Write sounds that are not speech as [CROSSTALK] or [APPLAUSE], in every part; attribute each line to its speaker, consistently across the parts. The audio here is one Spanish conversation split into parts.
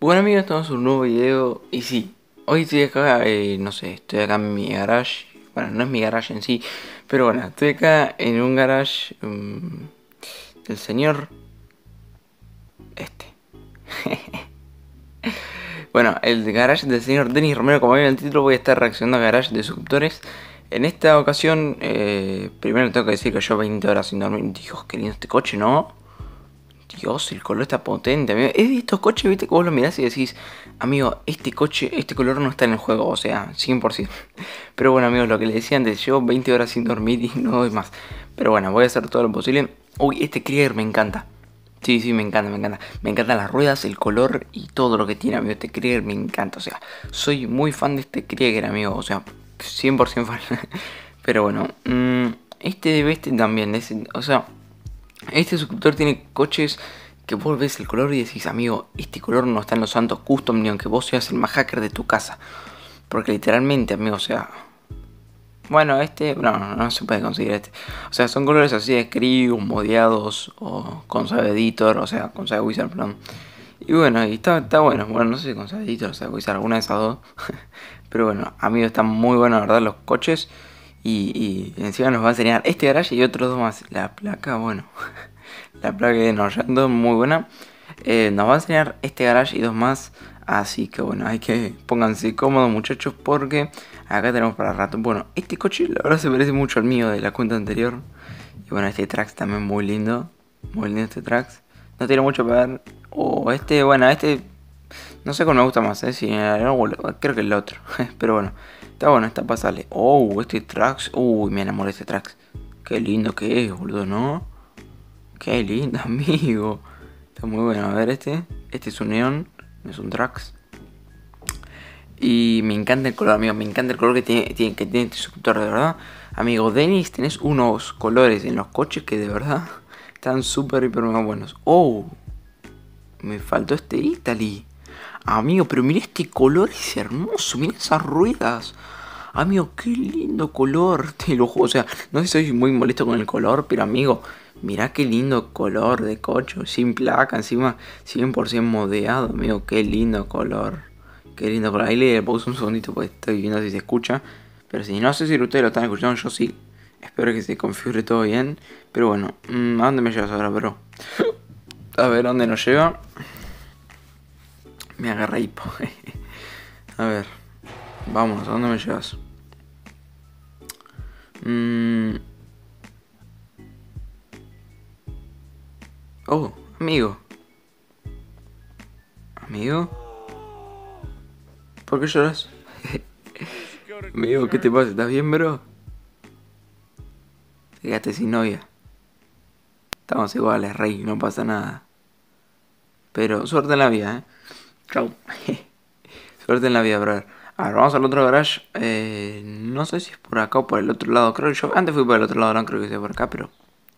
Speaker 1: Bueno amigos, estamos en un nuevo video y sí, hoy estoy acá, eh, no sé, estoy acá en mi garage, bueno, no es mi garage en sí, pero bueno, estoy acá en un garage mm, del señor este. [LAUGHS] bueno, el garage del señor Denis Romero, como ven en el título, voy a estar reaccionando a garage de suscriptores. En esta ocasión, eh, primero tengo que decir que yo 20 horas sin dormir, Dios lindo este coche no. Dios, el color está potente, amigo. Es de estos coches, viste, que vos los mirás y decís, amigo, este coche, este color no está en el juego, o sea, 100%. [LAUGHS] Pero bueno, amigos, lo que le decía antes, yo 20 horas sin dormir y no doy más. Pero bueno, voy a hacer todo lo posible. Uy, este Krieger me encanta. Sí, sí, me encanta, me encanta. Me encantan las ruedas, el color y todo lo que tiene, amigo. Este Krieger me encanta, o sea, soy muy fan de este Krieger, amigo, o sea, 100% fan. [LAUGHS] Pero bueno, mm, este de este también, o sea, este suscriptor tiene coches que vos ves el color y decís, amigo, este color no está en los santos custom ni aunque vos seas el más hacker de tu casa. Porque literalmente, amigo, o sea... Bueno, este, no, no, se puede conseguir este. O sea, son colores así de crios, modeados, o con sabeditor Editor, o sea, con Save Wizard, perdón. Y bueno, y está, bueno. Bueno, no sé si con Save o Save Wizard, alguna de esas dos. [LAUGHS] Pero bueno, amigo, están muy buenos, la verdad, los coches. Y, encima nos va a enseñar este garage y otros dos más. La placa, bueno, [LAUGHS] la placa de Norrando, muy buena. Eh, nos va a enseñar este garage y dos más. Así que bueno, hay que pónganse cómodos muchachos porque acá tenemos para rato. Bueno, este coche la verdad se parece mucho al mío de la cuenta anterior. Y bueno, este Trax también muy lindo. Muy lindo este Trax. No tiene mucho que ver. O este, bueno, este no sé cuál me gusta más, ¿eh? si creo que el otro. [LAUGHS] Pero bueno, Está bueno, está pasable. Oh, este tracks. Uy, me enamoré de este tracks. Qué lindo que es, boludo, ¿no? Qué lindo, [LAUGHS] amigo. Está muy bueno. A ver este. Este es un neón, es un tracks. Y me encanta el color, amigo. Me encanta el color que tiene, que tiene este suscriptor, de verdad. Amigo, Denis, tenés unos colores en los coches que de verdad [LAUGHS] están súper, hiper buenos. Oh, me faltó este Italy. Amigo, pero mira este color, es hermoso. Mira esas ruedas. Amigo, ah, qué lindo color, [LAUGHS] te lo O sea, no sé si soy muy molesto con el color, pero amigo, mirá qué lindo color de cocho. Sin placa, encima 100% modeado, amigo, qué lindo color. Qué lindo color. Ahí le puse un segundito porque estoy viendo si se escucha. Pero si no sé si ustedes lo están escuchando, yo sí. Espero que se configure todo bien. Pero bueno, mm, ¿a dónde me llevas ahora, bro? A ver, dónde nos lleva? Me agarra hipo. [LAUGHS] A ver. Vamos, ¿a dónde me llevas? Mm. Oh, amigo. ¿Amigo? ¿Por qué lloras? [LAUGHS] amigo, ¿qué te pasa? ¿Estás bien, bro? Fíjate sin novia. Estamos iguales, rey, no pasa nada. Pero suerte en la vida, ¿eh? Chau. [LAUGHS] suerte en la vida, brother. A vamos al otro garage. Eh, no sé si es por acá o por el otro lado. Creo que yo antes fui por el otro lado, no creo que sea por acá, pero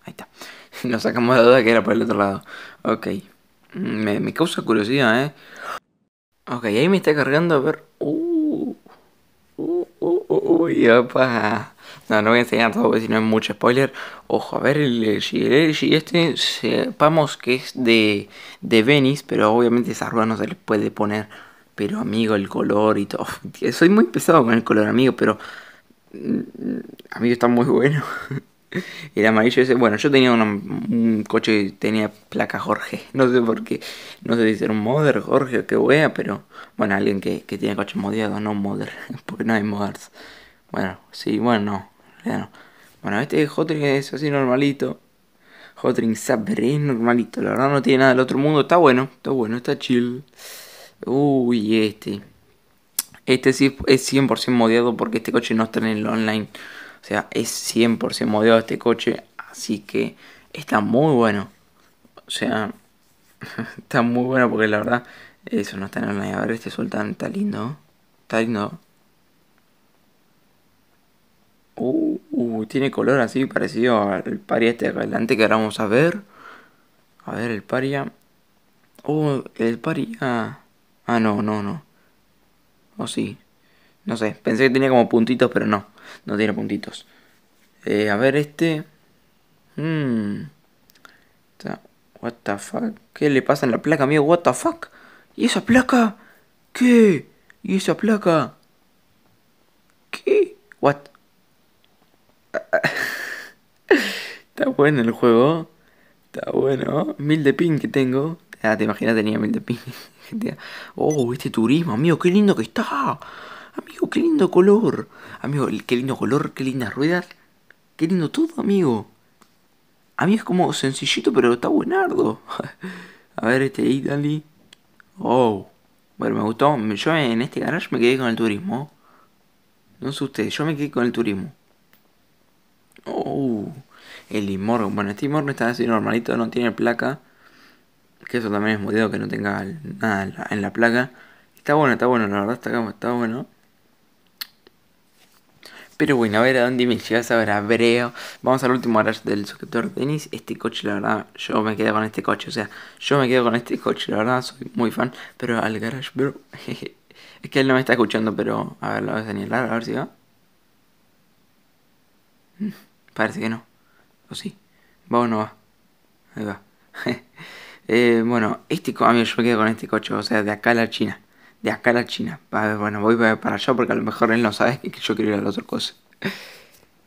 Speaker 1: ahí está. [LAUGHS] Nos sacamos la duda que era por el otro lado. Ok. Mm, me, causa curiosidad, ¿eh? Ok, ahí me está cargando a ver... Uh, uh, uh, no, no voy a enseñar todo porque si no es mucho spoiler. Ojo, a ver, el, el, este sepamos que es de, de Venice, pero obviamente esa rueda no se le puede poner pero amigo, el color y todo. [LAUGHS] Soy muy pesado con el color, amigo, pero. Mm, amigo, está muy bueno. [LAUGHS] El amarillo ese. Bueno, yo tenía un coche que tenía placa Jorge. [LAUGHS] No sé por qué. No sé si era un Mother, Jorge o qué wea, pero. Bueno, alguien que, que tiene coches modiados, no un Porque no hay modders. Bueno, sí, bueno, no. Bueno, este Hotring es así normalito. Hotring Sabre es normalito. La verdad no tiene nada del otro mundo. Está bueno, está bueno, está chill. Uy, este. Este sí es 100% modeado porque este coche no está en el online. O sea, es 100% modeado este coche. Así que está muy bueno. O sea, [LAUGHS] está muy bueno porque la verdad, eso no está en el online. A ver, este suelta está lindo. Está lindo. Uh, uh, tiene color así parecido al paria este de adelante que ahora vamos a ver. A ver, el paria. Oh, el paria. Ah, no, no, no. O oh, sí. No sé, pensé que tenía como puntitos, pero no. No tiene puntitos. Eh, a ver, este. Hmm. What the fuck? ¿Qué le pasa en la placa, amigo? What the fuck? ¿Y esa placa? ¿Qué? ¿Y esa placa? ¿Qué? What? [LAUGHS] Está bueno el juego. Está bueno. Mil de pin que tengo. Ah, te imaginas, tenía mil de pines. [LAUGHS] oh, este turismo, amigo, qué lindo que está. Amigo, qué lindo color. Amigo, qué lindo color, qué lindas ruedas. Qué lindo todo, amigo. A mí es como sencillito, pero está buenardo. [LAUGHS] A ver, este Italy. Oh. Bueno, me gustó. Yo en este garage me quedé con el turismo. No sé ustedes, yo me quedé con el turismo. Oh. El Imorgon Bueno, este Imorgon está así normalito, no tiene placa que eso también es modelo que no tenga nada en la, placa. Está bueno, está bueno, la verdad está, está bueno. Pero bueno, a ver a dónde me llegas a ver a Breo. Vamos al último garage del suscriptor Denis. Este coche, la verdad, yo me quedo con este coche. O sea, yo me quedo con este coche, la verdad, soy muy fan. Pero al garage, bro. [LAUGHS] Es que él no me está escuchando, pero a ver, lo voy a señalar, a ver si va. Mm, parece que no. O sí. ¿Va o no va? Ahí va. [LAUGHS] Eh, bueno, este yo me quedo con este coche, o sea, de acá a la China. De acá a la China. bueno, voy para allá porque a lo mejor él no sabe [LAUGHS] que yo quiero ir a la otra cosa.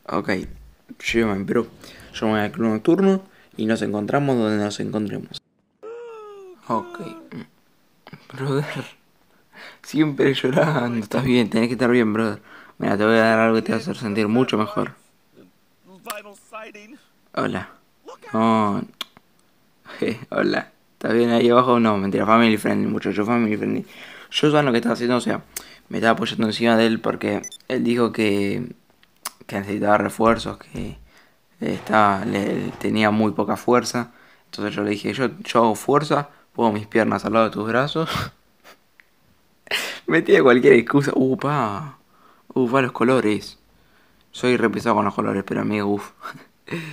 Speaker 1: ok, yo pero yo me voy al club nocturno y nos encontramos donde nos encontremos. Ok. Brother. Siempre llorando. Estás bien, tenés que estar bien, brother. Mira, te voy a dar algo que te va a hacer sentir mucho mejor. Hola. [LAUGHS] hola, ¿estás bien ahí abajo? No, mentira, family friendly, muchacho, family friendly. Yo sabía lo que estaba haciendo, o sea, me estaba apoyando encima de él porque él dijo que, necesitaba refuerzos, que tenía muy poca fuerza. Entonces yo le dije, yo, yo hago fuerza, pongo mis piernas al lado de tus brazos. [LAUGHS] metí cualquier excusa. Upa, upa los colores. Soy repesado con los colores, pero amigo, uff. [LAUGHS]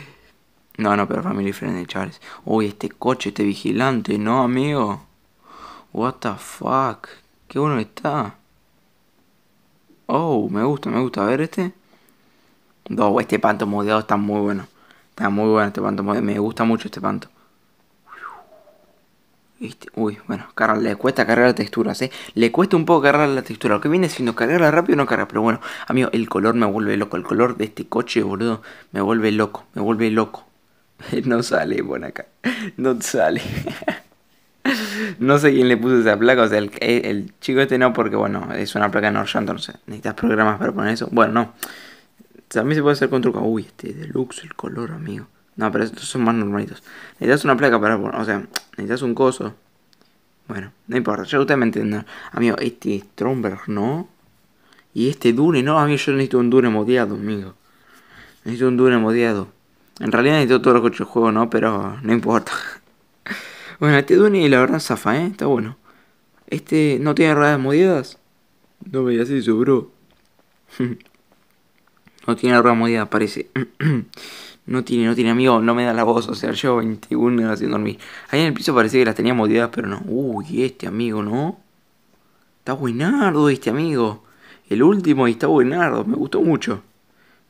Speaker 1: No, no, pero Family de chavales. Uy, este coche, este vigilante, ¿no, amigo? What the fuck. Qué bueno está. Oh, me gusta, me gusta. A ver este. No, este panto modeado está muy bueno. Está muy bueno este panto Me gusta mucho este panto. Este, uy, bueno, cargar, le cuesta cargar textura, ¿eh? Le cuesta un poco cargar la textura. Lo que viene siendo cargarla rápido no carga. Pero bueno, amigo, el color me vuelve loco. El color de este coche, boludo, me vuelve loco. Me vuelve loco. [LAUGHS] No sale por acá. No sale. [LAUGHS] No sé quién le puso esa placa. O sea, el, el chico este no, porque bueno, es una placa de No sé, necesitas programas para poner eso. Bueno, no. También se puede hacer con truco. Uy, este deluxe, el color, amigo. No, pero estos son más normalitos. Necesitas una placa para poner. O sea, necesitas un coso. Bueno, no importa. Yo ustedes me entiendo. Amigo, este Stromberg, ¿no? Y este Dune, no, a mí yo necesito un Dune modiado amigo. Necesito un Dune modiado en realidad necesito todos los coches de juego, ¿no? Pero no importa. [LAUGHS] bueno, este y la verdad zafa, ¿eh? Está bueno. Este no tiene ruedas mudidas? No me digas eso, bro. [LAUGHS] no tiene ruedas mudidas, parece. [CLEARS THROAT] no tiene, no tiene amigo, no me da la voz. O sea, yo 21 horas sin dormir. Ahí en el piso parecía que las tenía mudidas pero no. Uy, este amigo, ¿no? Está buenardo este amigo. El último y está buenardo. Me gustó mucho.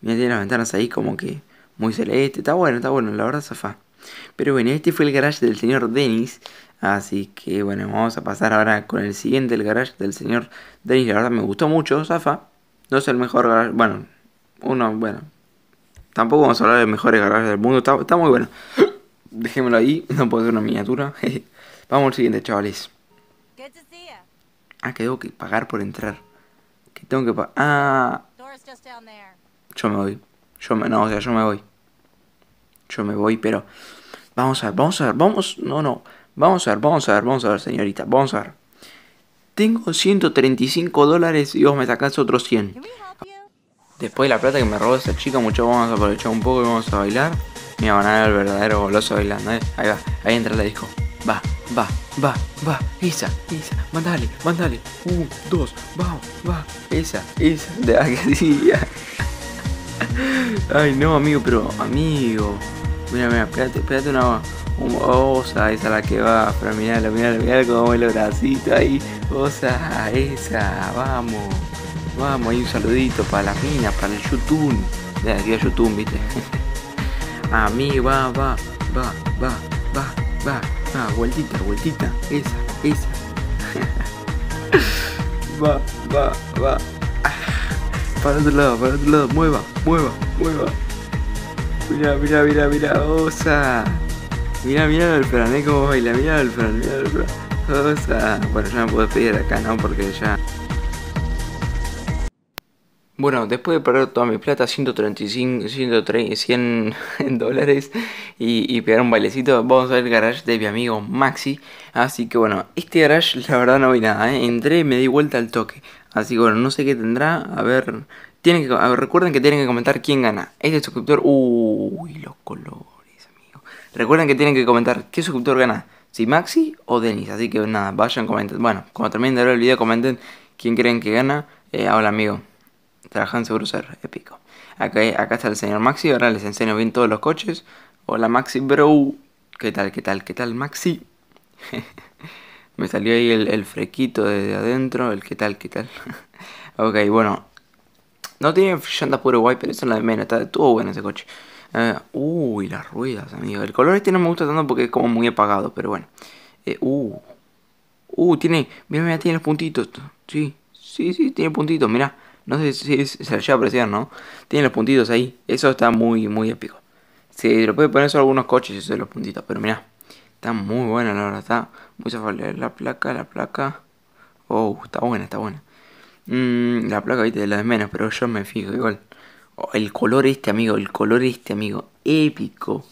Speaker 1: Mira, tiene las ventanas ahí como que muy celeste. Está bueno, está bueno, la verdad, Zafa Pero bueno, este fue el garage del señor Dennis. Así que bueno, vamos a pasar ahora con el siguiente, el garage del señor Dennis. La verdad me gustó mucho, Zafa. No es el mejor garage, bueno, uno, bueno. Tampoco vamos a hablar de mejores garage del mundo, está, muy bueno. [COUGHS] Dejémoslo ahí, [LAUGHS] no puedo hacer una miniatura. vamos al siguiente, chavales. Ah, que tengo que pagar por entrar. Que tengo que pagar. Ah. Yo me voy. Yo me, no, o sea, yo me voy yo me voy, pero vamos a ver, vamos a ver, vamos, no, no, vamos a ver, vamos a ver, vamos a ver, señorita, vamos a ver. Tengo 135 dólares y vos me sacás otros 100. Después de la plata que me robó esa chica, mucho vamos a aprovechar un poco y vamos a bailar. Mira, van a ver el verdadero goloso bailando, ¿eh? Ahí va, ahí entra la disco. Va, va, va, va, esa, esa, mandale, mandale. Un, dos, va, va, esa, esa, de la [LAUGHS] que Ay, no, amigo, pero amigo. Mira, mira, espérate, espérate una, osa, oh, esa la que va, pero mira, mira, mira cómo el bracito ahí. Osa, oh, esa, vamos. Vamos, hay un saludito para la mina, para el YouTube. De aquí a YouTube, viste. [LAUGHS] a mí va, va, va, va, va, va, va, vueltita, vueltita, esa, esa. [LAUGHS] va, va, va. Ah, para otro lado, para otro lado, mueva, mueva, mueva. Mira, mira, mira, mira, osa. Mira, mira el frané como baila, mira el mira el Osa. Bueno, ya me puedo pedir acá, ¿no? Porque ya. Bueno, después de perder toda mi plata, 135, 130, 100 dólares y, pegar un bailecito, vamos a ver el garage de mi amigo Maxi. Así que bueno, este garage la verdad no vi nada, ¿eh? entré y me di vuelta al toque. Así que bueno, no sé qué tendrá, a ver recuerden que tienen que comentar quién gana. Este suscriptor. Uy, los colores, amigo. Recuerden que tienen que comentar qué suscriptor gana. Si Maxi o Denis. Así que nada, vayan, comenten. Bueno, cuando terminen de ver el video, comenten quién creen que gana. hola, eh, amigo. Trabajan seguro ser épico. Acá, acá está el señor Maxi. Ahora les enseño bien todos los coches. Hola, Maxi, bro. ¿Qué tal, qué tal, qué tal, Maxi? [LAUGHS] Me salió ahí el, frequito desde adentro. El qué tal, qué tal. [LAUGHS] ok, bueno. No tiene llantas puro guay, pero esa es la de menos. Está, todo bueno ese coche. Eh, uy, las ruedas, amigo. El color este no me gusta tanto porque es como muy apagado, pero bueno. Eh, uh. uh tiene. Mira, mira, tiene los puntitos. Sí, sí, sí, tiene puntitos, mira. No sé si se les lleva a apreciar, ¿no? Tiene los puntitos ahí. Eso está muy, muy épico. Sí, lo puede poner en algunos coches, eso de los puntitos, pero mira. Está muy buena, la verdad. Está muy zafable. La placa, la placa. Oh, está buena, está buena. Mm, la placa, viste, de la de menos, pero yo me fijo igual. Oh, el color este, amigo, el color este, amigo. Épico.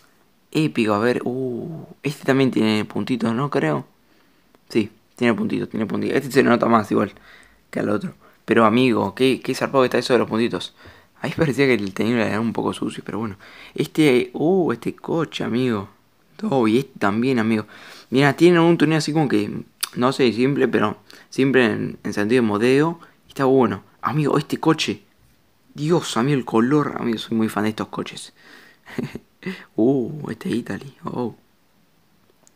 Speaker 1: Épico, a ver. Uh, este también tiene puntitos, ¿no? Creo. Sí, tiene puntitos, tiene puntitos. Este se nota más igual que al otro. Pero amigo, qué, qué zarpado está eso de los puntitos. Ahí parecía que el tenido era un poco sucio, pero bueno. Este, uh, este coche, amigo. Oh, y este también, amigo. Mira, tiene un tuneo así como que, no sé, simple, pero simple en, sentido de modelo está bueno. Amigo, este coche. Dios, amigo, el color. Amigo, soy muy fan de estos coches. [LAUGHS] uh, este Italy. Oh.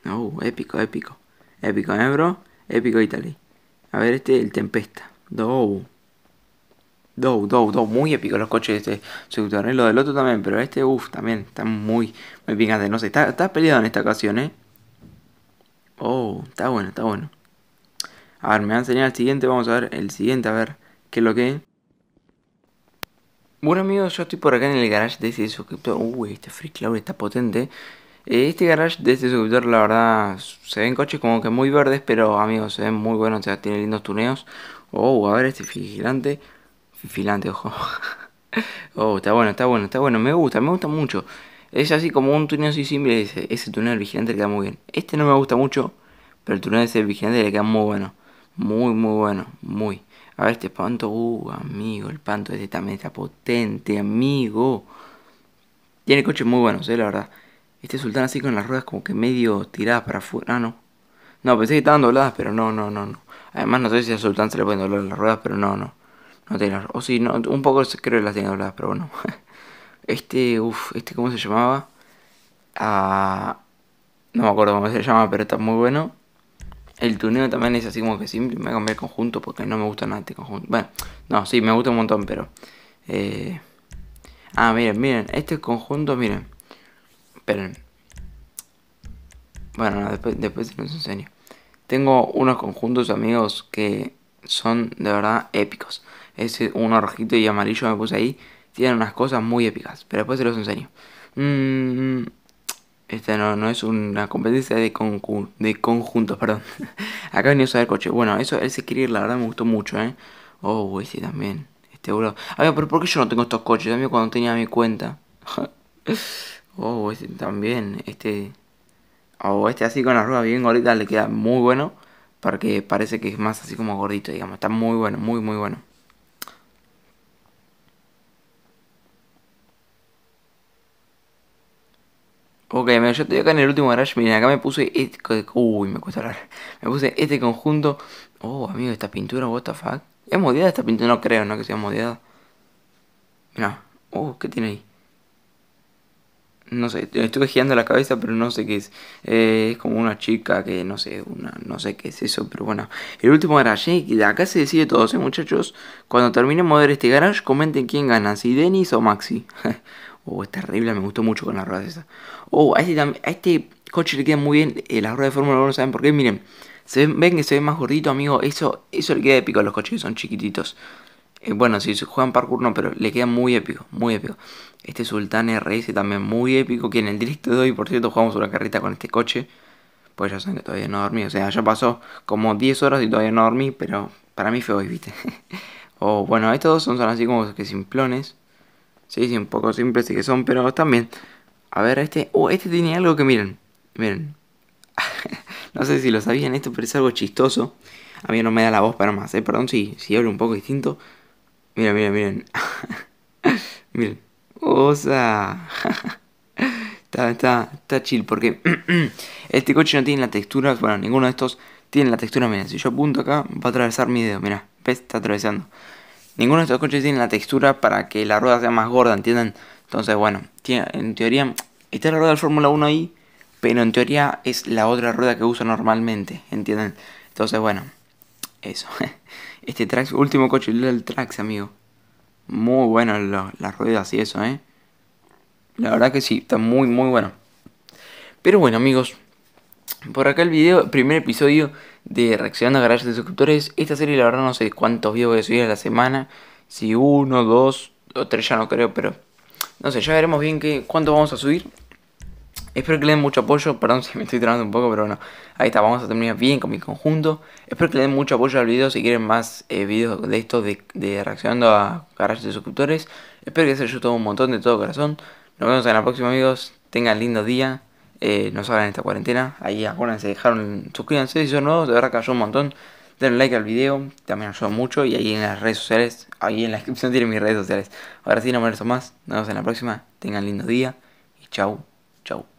Speaker 1: Oh, épico, épico. Épico, ¿eh, bro? Épico Italy. A ver, este, el Tempesta. Dow. Dow, Dow, Dow. Muy épico los coches de este sector. ¿eh? Lo del otro también, pero este, uff, también. Está muy, muy picante. No sé, está peleado en esta ocasión, ¿eh? Oh, está bueno, está bueno. A ver, me van a enseñar el siguiente, vamos a ver el siguiente, a ver qué es lo que Bueno amigos, yo estoy por acá en el garage de este suscriptor. Uy, este Free Cloud está potente. Eh, este garage de este suscriptor, la verdad, se ven coches como que muy verdes, pero amigos, se ven muy buenos, o sea, tiene lindos tuneos. Oh, a ver este vigilante. Vigilante, ojo. [LAUGHS] oh, está bueno, está bueno, está bueno. Me gusta, me gusta mucho. Es así como un tuneo así simple. Ese, ese tuneo del vigilante le queda muy bien. Este no me gusta mucho, pero el tuneo de ese vigilante le queda muy bueno. Muy, muy bueno, muy. A ver, este panto, uh, amigo, el panto este también está potente, amigo. Tiene coches muy buenos, eh, la verdad. Este sultán así con las ruedas como que medio tiradas para afuera. Ah, no. No, pensé que estaban dobladas, pero no, no, no, no. Además, no sé si al sultán se le pueden doblar las ruedas, pero no, no. No tiene O si sí, no, un poco creo que las tiene dobladas, pero bueno. [LAUGHS] este, uff, este, ¿cómo se llamaba? Ah, no me acuerdo cómo se llama, pero está muy bueno. El tuneo también es así como que simple. Me voy a cambiar el conjunto porque no me gusta nada este conjunto. Bueno, no, sí, me gusta un montón, pero. Eh, ah, miren, miren. Este conjunto, miren. Esperen. Bueno, después, después se los enseño. Tengo unos conjuntos, amigos, que son de verdad épicos. Ese uno rojito y amarillo me puse ahí. Tienen unas cosas muy épicas. Pero después se los enseño. Mmm. Esta no, es una competencia de, de conjuntos, perdón. [LAUGHS] Acá venía a el coche. Bueno, eso, ese Kirir la verdad me gustó mucho, ¿eh? Oh, este también. Este boludo. A ver, pero ¿por qué yo no tengo estos coches? También cuando tenía mi cuenta. [LAUGHS] oh, este también. Este... Oh, este así con las ruedas bien gorditas le queda muy bueno. Porque parece que es más así como gordito, digamos. Está muy bueno, muy, muy bueno. Ok, yo estoy acá en el último garage. Miren, acá me puse este. Uy, me cuesta hablar. Me puse este conjunto. Oh, amigo, esta pintura, what the fuck. ¿Es modiada esta pintura? No creo, ¿no? Que sea modiada. Mira, Oh, ¿qué tiene ahí? no sé, estuve girando la cabeza, pero no sé qué es. Eh, es como una chica que no sé, una, no sé qué es eso, pero bueno. El último garage, de acá se decide todo, ¿eh, muchachos? Cuando terminen de mover este garage, comenten quién gana, si Denis o Maxi. [LAUGHS] oh, es terrible, me gustó mucho con las ruedas esas. Oh, este a este, coche le queda muy bien eh, las ruedas de Fórmula 1, ¿saben por qué? Miren, se ven, que se ve más gordito, amigo. Eso, eso le queda épico a los coches que son chiquititos. Eh, bueno, si juegan parkour no, pero le queda muy épico, muy épico. Este Sultan RS también muy épico, que en el directo de hoy, por cierto, jugamos una carrita con este coche. Pues ya saben que todavía no dormí, o sea, ya pasó como 10 horas y todavía no dormí, pero para mí fue hoy, viste. [LAUGHS] o bueno, estos dos son, así como que simplones. Sí, sí, un poco simples sí que son, pero están bien. A ver, este... Oh, este tiene algo que miren, miren. [LAUGHS] no sé si lo sabían esto, pero es algo chistoso. A mí no me da la voz para más, ¿eh? Perdón si, si hablo un poco distinto. Mira, mira, miren. miren. [LAUGHS] sea. [LAUGHS] está, está, está chill porque [CLEARS THROAT] este coche no tiene la textura. Bueno, ninguno de estos tiene la textura. Miren, si yo apunto acá, va a atravesar mi dedo. Mira, ¿ves? Está atravesando. Ninguno de estos coches tiene la textura para que la rueda sea más gorda, ¿entienden? Entonces, bueno, en teoría está la rueda del Fórmula 1 ahí, pero en teoría es la otra rueda que uso normalmente, ¿entienden? Entonces, bueno, eso. [LAUGHS] Este Trax, último coche del Trax, amigo. Muy bueno las ruedas y eso, ¿eh? La verdad que sí, está muy, muy bueno. Pero bueno, amigos. Por acá el video, primer episodio de Reaccionando a Garajes de Suscriptores. Esta serie, la verdad, no sé cuántos videos voy a subir a la semana. Si uno, dos o tres ya no creo, pero... No sé, ya veremos bien que, cuánto vamos a subir. Espero que le den mucho apoyo, perdón si me estoy trabando un poco, pero bueno, ahí está, vamos a terminar bien con mi conjunto. Espero que le den mucho apoyo al video si quieren más eh, videos de esto, de, reaccionando a garajes de suscriptores. Espero que les haya un montón de todo corazón. Nos vemos en la próxima amigos, tengan lindo día, eh, no salgan esta cuarentena. Ahí acuérdense, dejaron, suscríbanse si son nuevos, de verdad que ayudó un montón. Denle like al video, también ayuda mucho y ahí en las redes sociales, ahí en la descripción tienen mis redes sociales. Ahora sí, no me más, nos vemos en la próxima, tengan lindo día y chau, chau.